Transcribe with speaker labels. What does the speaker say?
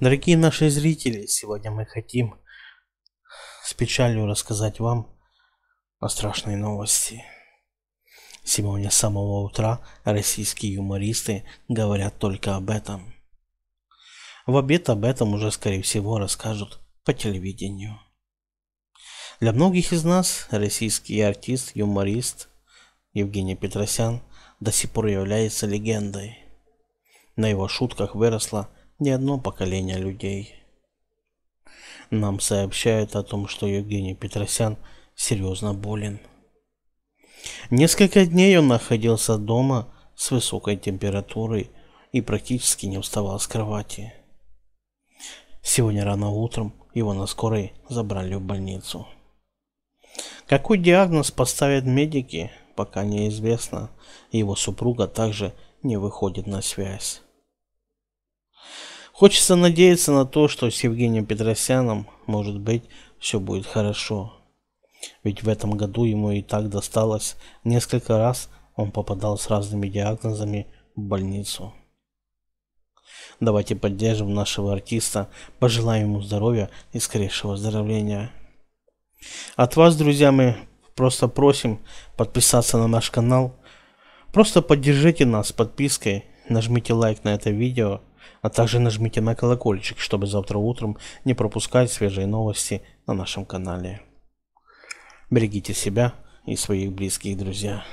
Speaker 1: Дорогие наши зрители, сегодня мы хотим с печалью рассказать вам о страшной новости. Сегодня с самого утра российские юмористы говорят только об этом. В обед об этом уже, скорее всего, расскажут по телевидению. Для многих из нас российский артист, юморист Евгений Петросян до сих пор является легендой. На его шутках выросла не одно поколение людей. Нам сообщают о том, что Евгений Петросян серьезно болен. Несколько дней он находился дома с высокой температурой и практически не вставал с кровати. Сегодня рано утром его на скорой забрали в больницу. Какой диагноз поставят медики, пока неизвестно. Его супруга также не выходит на связь. Хочется надеяться на то, что с Евгением Петросяном, может быть, все будет хорошо. Ведь в этом году ему и так досталось. Несколько раз он попадал с разными диагнозами в больницу. Давайте поддержим нашего артиста, пожелаем ему здоровья и скорейшего выздоровления. От вас, друзья, мы просто просим подписаться на наш канал. Просто поддержите нас подпиской, нажмите лайк на это видео – а также нажмите на колокольчик, чтобы завтра утром не пропускать свежие новости на нашем канале. Берегите себя и своих близких, друзья.